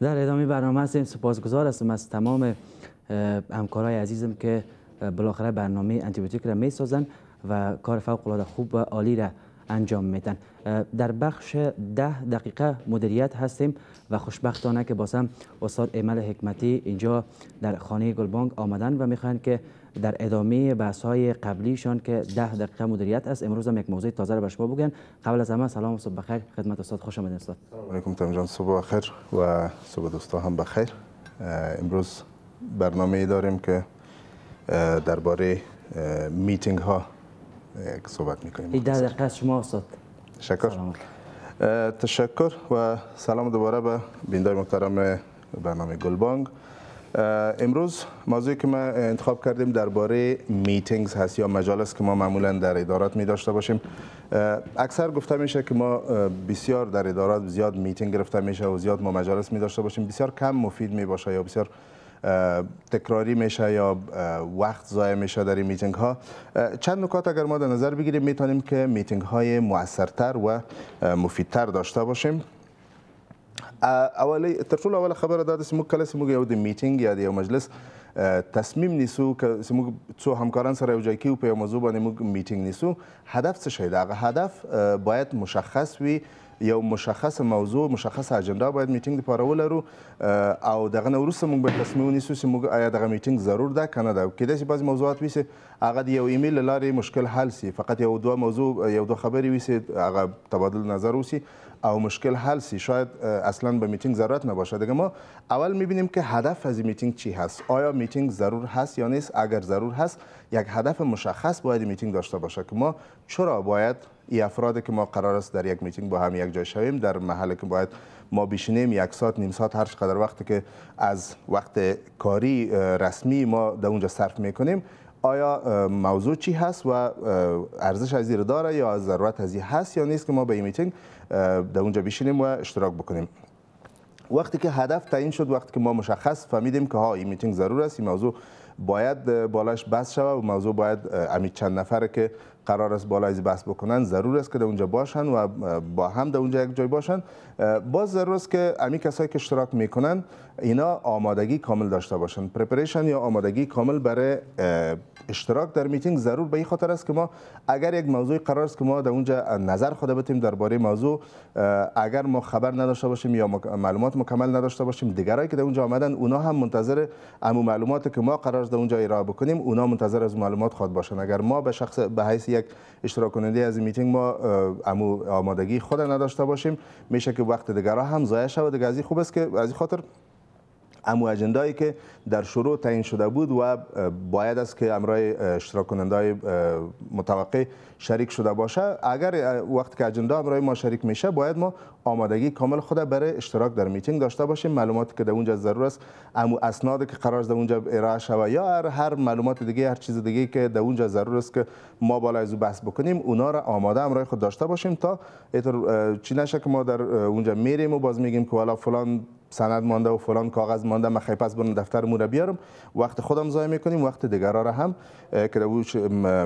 در ادامه برنامه هستیم سپاسگزار هستم از تمام همکارای عزیزم که بالاخره برنامه انتیبیوتیک را میسازن و کار فوق العاده خوب و عالی را انجام میدن در بخش ده دقیقه مدیریت هستیم و خوشبختانه که بازم استاد ایمل حکمتی اینجا در خانه گلبانگ آمدن و میخوان که در ادامه بحث های قبلیشان که ده دقیقه مدیریت است امروز هم یک موضوع تازه رو به شما بگن قبل از همه سلام و صبح بخیر خدمت استاد خوش آمدین استاد سلام علیکم تام جان صبح بخیر و صبح دوستا هم بخیر امروز برنامه ای داریم که درباره میتینگ ها صحبت میکنیم در دقیقه شما استاد تشکر تشکر و سلام دوباره به بیندای محترم برنامه گلبانگ امروز موضوعی که ما انتخاب کردیم درباره میتینگز هست یا مجالس که ما معمولا در ادارات می داشته باشیم اکثر گفته میشه که ما بسیار در ادارات زیاد میتینگ گرفته میشه و زیاد ما مجالس می داشته باشیم بسیار کم مفید می باشه یا بسیار تکراری میشه یا وقت ضایع میشه در این میتینگ ها چند نکات اگر ما در نظر بگیریم میتونیم که میتینگ های موثرتر و مفیدتر داشته باشیم اولی تر ټولو اوله خبره دا ده چې موږ کله چې موږ یو د میټینګ یا د یو مجلس تصمیم نیسو که چې موږ څو همکاران سره یو ځای کیو په یو موضوع باندې موږ میټینګ نیسو هدف څه شی ده هدف باید مشخص وي یو مشخص موضوع مشخص اجنډا باید میټینګ لپاره ولرو او دغه نه وروسته موږ به تصمیم ونیسو چې موږ آیا دغه میټینګ ضرور ده کنه ده کېدای شي بعضی موضوعات وي چې هغه د یو ایمیل لارې مشکل حل سي فقط یو دوه موضوع یو دوه خبرې وي چې هغه تبادل نظر وسی او مشکل حل سی شاید اصلا به میتینگ ضرورت نباشه دیگه ما اول میبینیم که هدف از میتینگ چی هست آیا میتینگ ضرور هست یا نیست اگر ضرور هست یک هدف مشخص باید میتینگ داشته باشه که ما چرا باید ای افراد که ما قرار است در یک میتینگ با هم یک جای شویم در محل که باید ما بشینیم یک ساعت نیم ساعت هر چقدر وقتی که از وقت کاری رسمی ما در اونجا صرف میکنیم آیا موضوع چی هست و ارزش از زیر داره یا ضرورت از هست یا نیست که ما به این میتینگ در اونجا بشینیم و اشتراک بکنیم وقتی که هدف تعیین شد وقتی که ما مشخص فهمیدیم که ها این میتینگ ضرور است این موضوع باید بالاش بس شود و موضوع باید امید چند نفره که قرار است بالای بحث بکنن ضرور است که در اونجا باشن و با هم در اونجا یک جای باشن باز ضرور است که امی کسایی که اشتراک میکنن اینا آمادگی کامل داشته باشن پرپریشن یا آمادگی کامل برای اشتراک در میتینگ ضرور به این خاطر است که ما اگر یک موضوع قرار است که ما در اونجا نظر خود بتیم درباره موضوع اگر ما خبر نداشته باشیم یا معلومات مکمل نداشته باشیم دیگرایی که در اونجا آمدن اونا هم منتظر امو معلوماتی که ما قرار است در اونجا ایراد بکنیم اونا منتظر از معلومات خود باشن اگر ما به شخص به حیث یک اشتراک کننده از میتینگ ما امو آمادگی خود نداشته باشیم میشه که وقت دیگر هم ضایع شود دیگه از خوب است که از خاطر امو اجندایی که در شروع تعیین شده بود و باید است که امرای اشتراک کننده متوقع شریک شده باشه اگر وقت که اجندا امرای ما شریک میشه باید ما آمادگی کامل خود برای اشتراک در میتینگ داشته باشیم معلوماتی که در اونجا ضرور است امو اسنادی که قرار در اونجا ارائه شوه یا هر, هر معلومات دیگه هر چیز دیگه که در اونجا ضرور است که ما بالا از بحث بکنیم اونا را آماده امرای خود داشته باشیم تا چی نشه که ما در اونجا میریم و باز میگیم که والا فلان سند مانده و فلان کاغذ مانده من خیلی پس برم دفتر مورا بیارم وقت خودم زایم میکنیم وقت دیگر را هم که در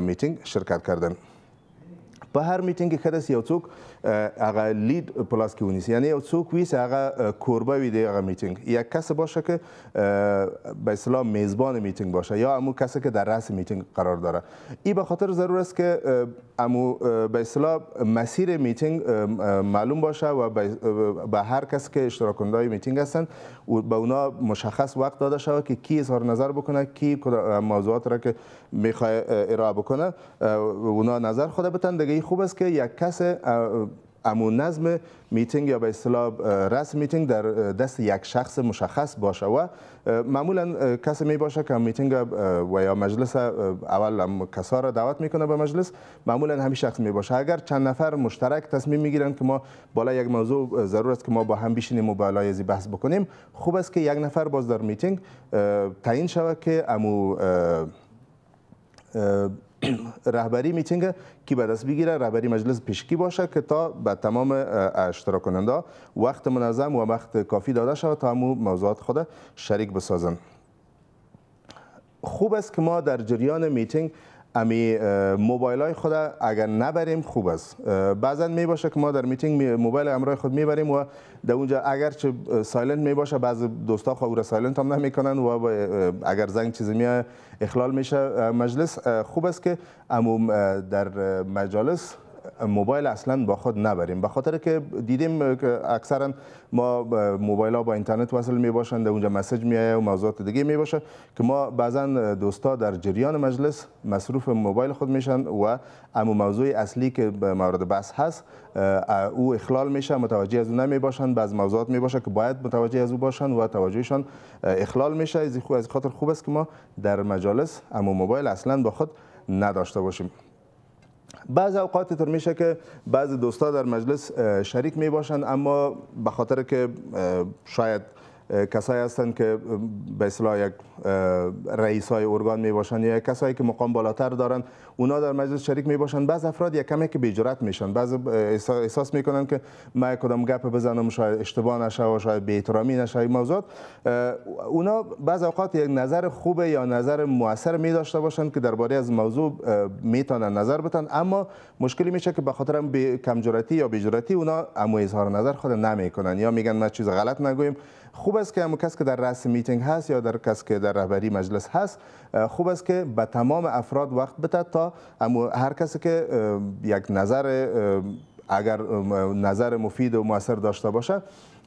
میتینگ شرکت کردن به هر میتینگی که یا اگه لید پلاس کې یعنی یو څوک وي چې هغه کوربه وي د یا کس باشه که به اصطلاح میزبان میټینګ باشه یا امو کسی که در رأس میتینگ قرار داره ای به خاطر ضرور است که امو به اصطلاح مسیر میتینگ معلوم باشه و به هر کس که اشتراک کننده میتینگ هستند و به اونا مشخص وقت داده شود که کی اظهار نظر بکنه کی موضوعات را که میخوای ارائه بکنه اونا نظر خود بتن دیگه خوب است که یک کس امون نظم میتینگ یا به اصطلاح رسم میتینگ در دست یک شخص مشخص باشه و معمولا کسی می باشه که میتینگ و یا مجلس اول کسا را دعوت میکنه به مجلس معمولا همین شخص می باشه اگر چند نفر مشترک تصمیم میگیرن که ما بالا یک موضوع ضرور است که ما با هم بشینیم و بالای ازی بحث بکنیم خوب است که یک نفر باز در میتینگ تعیین شود که امو رهبری میتینگ کی به دست بگیره رهبری مجلس پیشکی باشه که تا به تمام اشتراک وقت منظم و وقت کافی داده شود تا همو موضوعات خود شریک بسازند خوب است که ما در جریان میتینگ امی موبایل های خود اگر نبریم خوب است بعضا می باشه که ما در میتینگ موبایل همراه خود میبریم و در اونجا اگر چه سایلنت می باشه بعض دوستا را سایلنت هم نمیکنن و اگر زنگ چیزی می اخلال میشه مجلس خوب است که اموم در مجالس موبایل اصلا با خود نبریم به خاطر که دیدیم که اکثرا ما موبایل ها با اینترنت وصل می باشند اونجا مسج می و موضوعات دیگه می که ما بعضا دوستا در جریان مجلس مصروف موبایل خود میشن و اما موضوع اصلی که مورد بحث هست او اخلال میشه متوجه از او نمی بعض موضوعات می که باید متوجه از او باشن و توجهشان اخلال میشه از خاطر خوب است که ما در مجالس اما موبایل اصلا با خود نداشته باشیم بعض اوقات تر میشه که بعض دوستا در مجلس شریک می باشند اما به خاطر که شاید کسایی هستند که به اصطلاح یک رئیس های ارگان می باشند یا کسایی که مقام بالاتر دارند اونا در مجلس شریک می باشند بعض افراد یک کمی که بیجرات میشن بعض احساس میکنن که من کدام گپ بزنم شاید اشتباه نشه و شاید بی احترامی نشه این موضوعات اونا بعض اوقات یک نظر خوب یا نظر موثر می داشته باشند که درباره از موضوع میتونن نظر بتن اما مشکلی میشه که به خاطر کم یا بیجراتی اونا ها اظهار نظر خود نمیکنن یا میگن ما چیز غلط نگوییم خوب خوب است که کس که در رأس میتینگ هست یا در کس که در رهبری مجلس هست خوب است که به تمام افراد وقت بده تا هر کسی که یک نظر اگر نظر مفید و موثر داشته باشه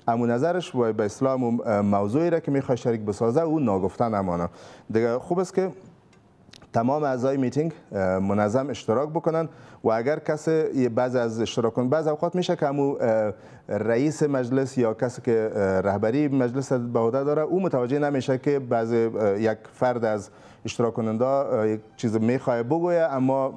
اما نظرش به اسلام موضوعی را که میخواد شریک بسازه او ناگفته نمانه دیگه خوب است که تمام اعضای میتینگ منظم اشتراک بکنن و اگر کسی بعض از اشتراک بعض اوقات میشه که همو رئیس مجلس یا کسی که رهبری مجلس به عهده داره او متوجه نمیشه که بعض یک فرد از اشتراک کننده چیز میخواه بگویه اما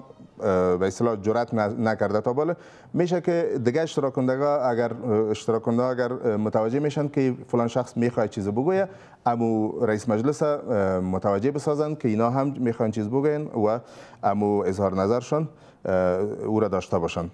به اصطلاح جرأت نکرده تا بالا میشه که دیگه اشتراک اگر اشتراک اگر متوجه میشن که فلان شخص میخواد چیز بگویه امو رئیس مجلس متوجه بسازند که اینا هم میخوان چیز بگوین و امو اظهار نظرشان او را داشته باشند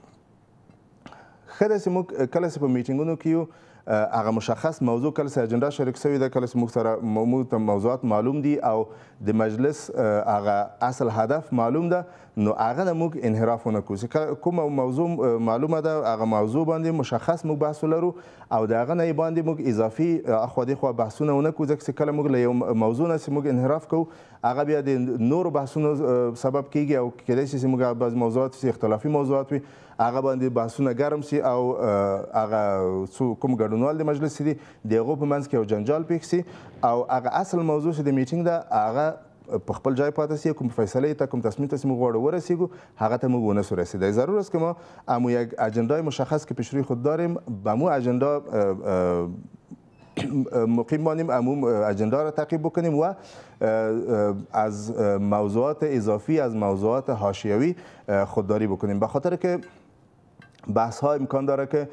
خیلی سیمو په میټینګونو کې هغه مشخص موضوع کله چې اجنډا شریک شوی ده کله چې موږ سره موږ موضوعات معلوم دي او د مجلس هغه اصل هدف معلوم ده نو هغه د موږ انحراف ونه کوو کومه موضوع معلومه ده هغه موضوع باندې مشخص موږ بحث لرو او د هغه نه باندې موږ اضافي اخو دي خو بحثونه ونه کوو ځکه کله موږ له یو موضوع نه موږ انحراف کوو هغه بیا د نور بحثونو سبب کیږي او کله چې موږ بعض موضوعات اختلافي موضوعات وي هغه باندې بحثونه ګرم سي او هغه څو کوم ګډونوال د مجلس دي د هغو په منځ کې یو جنجال پیښ سي او هغه اصل موضوع چې د میټینګ ده هغه په خپل ځای پاتې سي کوم فیصله ته کوم تصمیم ته موږ غواړو ورسیږو هغه ته موږ ونه سو رسیدای ضرور است که ما امو یک اجندای مشخص که پیش روی خود داریم به مو اجندا مقیم مانیم امو اجندا را تعقیب بکنیم و از موضوعات اضافی از موضوعات حاشیوی خودداری بکنیم به خاطر که بحث ها امکان داره که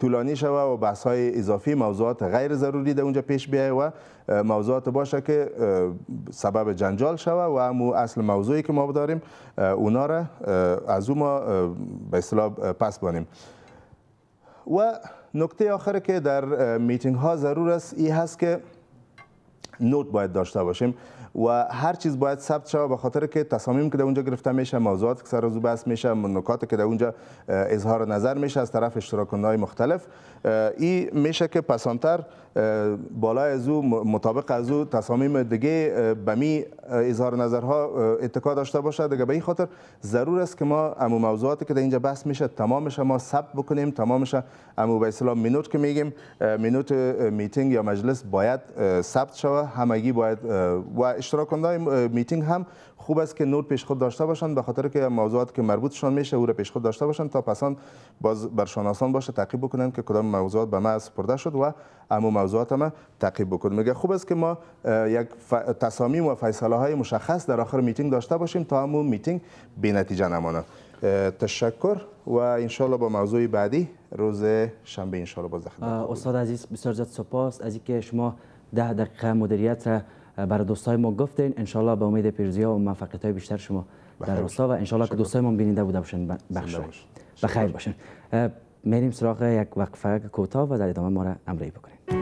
طولانی شوه و بحث های اضافی موضوعات غیر ضروری در اونجا پیش بیای و موضوعات باشه که سبب جنجال شوه و اصل موضوعی که ما داریم اونا را از او ما به اصطلاح پس بانیم و نکته آخر که در میتینگ ها ضرور است ای هست که نوت باید داشته باشیم و هر چیز باید ثبت شود. به خاطر که تصامیم که در اونجا گرفته میشه موضوعات که سر روز بحث میشه نکات که در اونجا اظهار نظر میشه از طرف اشتراک های مختلف این میشه که پسانتر بالا از او مطابق از او تصامیم دیگه به می اظهار نظرها اتکا داشته باشه دیگه به این خاطر ضرور است که ما امو موضوعاتی که در اینجا بس میشه تمامش ما ثبت بکنیم تمامش امو به اسلام مینوت که میگیم مینوت میتینگ یا مجلس باید ثبت شوه همگی باید و اشتراک میتینگ هم خوب است که نور پیش خود داشته باشند به خاطر که موضوعات که مربوطشان میشه او را پیش خود داشته باشند تا پسان باز برشان آسان باشه تعقیب بکنند که کدام موضوعات به ما سپرده شد و اما موضوعات ما تعقیب بکنند میگه خوب است که ما یک ف... تصامیم و فیصله های مشخص در آخر میتینگ داشته باشیم تا همون میتینگ به نتیجه نماند تشکر و انشالله با موضوع بعدی روز شنبه انشالله باز استاد عزیز بسیار زیاد سپاس از اینکه شما ده دقیقه مدیریت برای دوستای ما گفتین انشالله به امید پیروزی و موفقیت های بیشتر شما در راستا و انشالله که دوستای ما بیننده بوده باشن بخش بخیر باشن میریم سراغ یک وقفه کوتاه و در ادامه ما را امری بکنیم